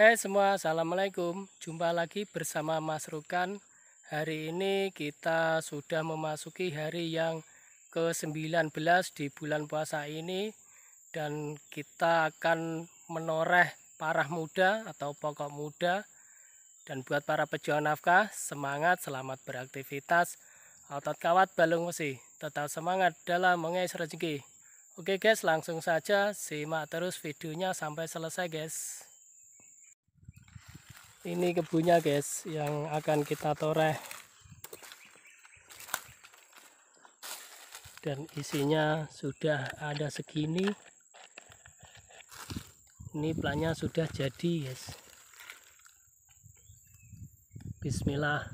Hai hey semua, Assalamualaikum Jumpa lagi bersama Mas Rukan Hari ini kita sudah memasuki hari yang ke-19 di bulan puasa ini Dan kita akan menoreh parah muda atau pokok muda Dan buat para pejuang nafkah, semangat, selamat beraktivitas Otot kawat balung besi, tetap semangat dalam mengais rezeki Oke guys, langsung saja simak terus videonya sampai selesai guys ini kebunnya guys yang akan kita toreh dan isinya sudah ada segini ini plannya sudah jadi guys bismillah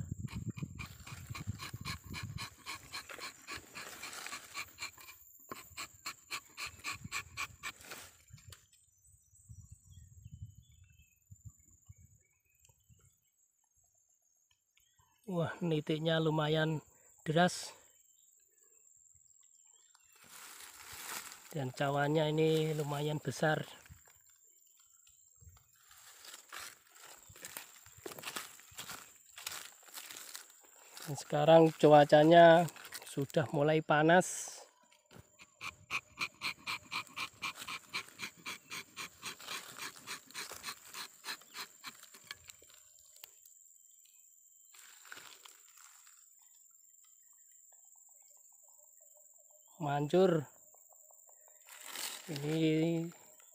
wah nitiknya lumayan deras dan cawannya ini lumayan besar dan sekarang cuacanya sudah mulai panas mancur ini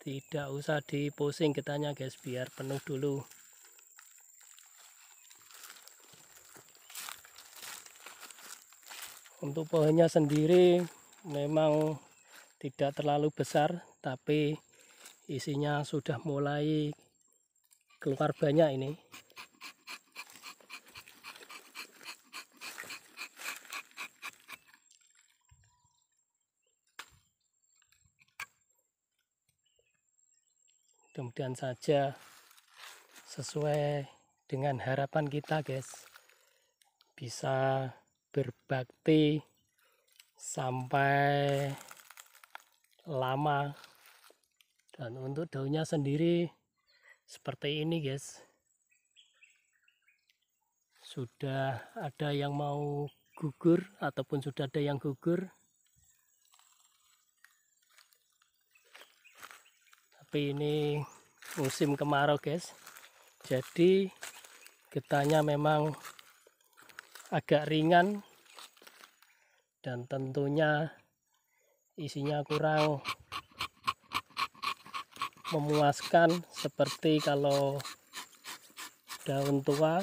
tidak usah diposing getahnya guys biar penuh dulu untuk pohonnya sendiri memang tidak terlalu besar tapi isinya sudah mulai keluar banyak ini mudah-mudahan saja sesuai dengan harapan kita guys bisa berbakti sampai lama dan untuk daunnya sendiri seperti ini guys sudah ada yang mau gugur ataupun sudah ada yang gugur tapi ini musim kemarau guys jadi getahnya memang agak ringan dan tentunya isinya kurang memuaskan seperti kalau daun tua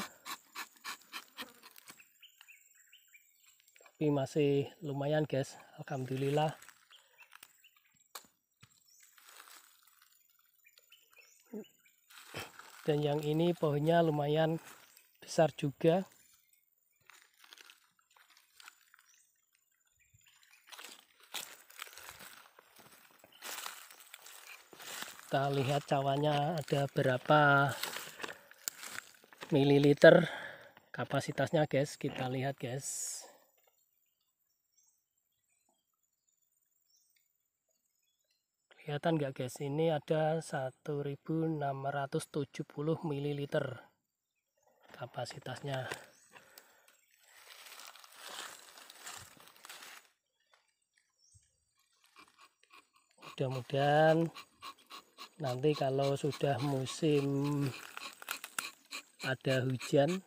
tapi masih lumayan guys Alhamdulillah dan yang ini pohonnya lumayan besar juga kita lihat cawannya ada berapa mililiter kapasitasnya guys kita lihat guys kelihatan nggak guys ini ada 1670 ml kapasitasnya mudah-mudahan nanti kalau sudah musim ada hujan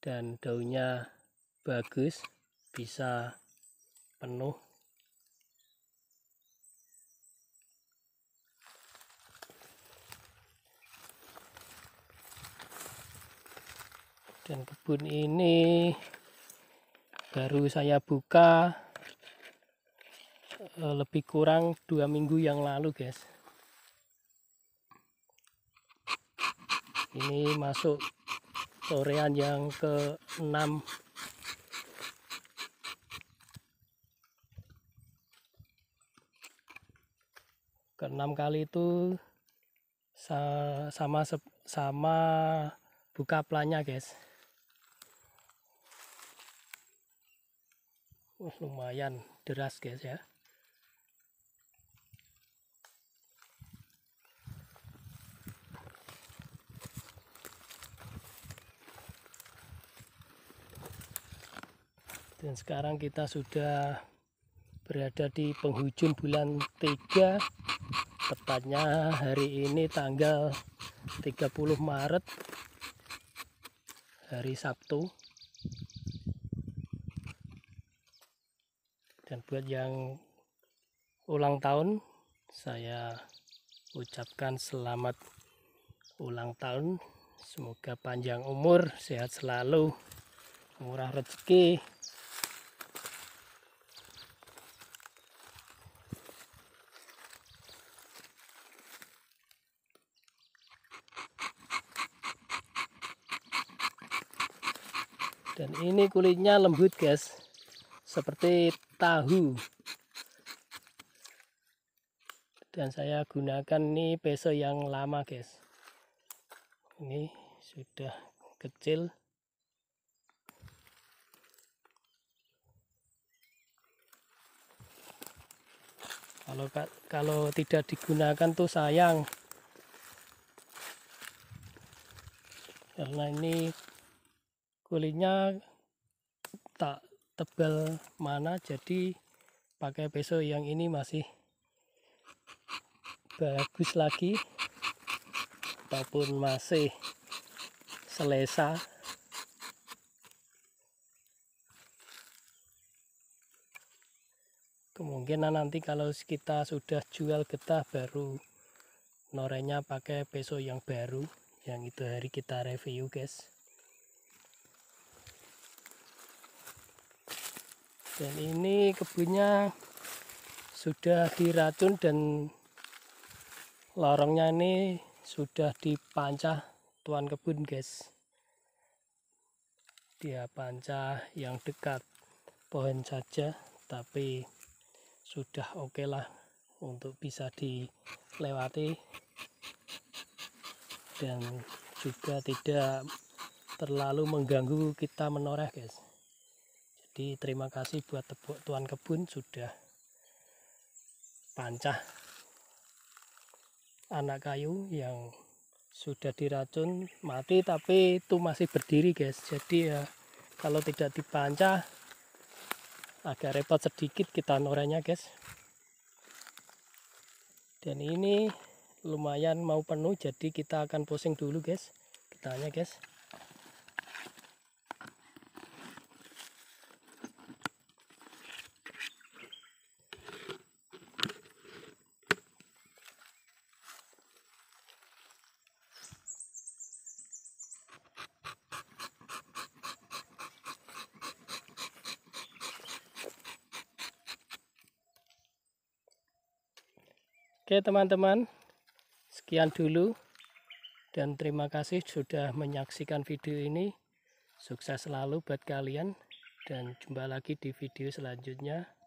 dan daunnya bagus bisa penuh dan kebun ini baru saya buka eh, lebih kurang dua minggu yang lalu guys ini masuk sorean yang ke 6 enam kali itu sama sama buka pelannya guys Wah, lumayan deras guys ya. Dan sekarang kita sudah berada di penghujung bulan 3 tepatnya hari ini tanggal 30 Maret hari Sabtu dan buat yang ulang tahun saya ucapkan selamat ulang tahun semoga panjang umur sehat selalu murah rezeki dan ini kulitnya lembut guys seperti tahu dan saya gunakan ini peso yang lama guys ini sudah kecil kalau kalau tidak digunakan tuh sayang karena ini kulitnya tak tebal mana jadi pakai peso yang ini masih bagus lagi ataupun masih selesa kemungkinan nanti kalau kita sudah jual getah baru norenya pakai peso yang baru yang itu hari kita review guys dan ini kebunnya sudah diracun dan lorongnya ini sudah dipancah tuan kebun guys dia pancah yang dekat pohon saja tapi sudah oke okay lah untuk bisa dilewati dan juga tidak terlalu mengganggu kita menoreh guys jadi terima kasih buat tebuk tuan kebun sudah pancah anak kayu yang sudah diracun mati tapi itu masih berdiri guys jadi ya kalau tidak dipancah agak repot sedikit kita noranya guys dan ini lumayan mau penuh jadi kita akan posing dulu guys Kita hanya guys Oke teman-teman, sekian dulu dan terima kasih sudah menyaksikan video ini. Sukses selalu buat kalian dan jumpa lagi di video selanjutnya.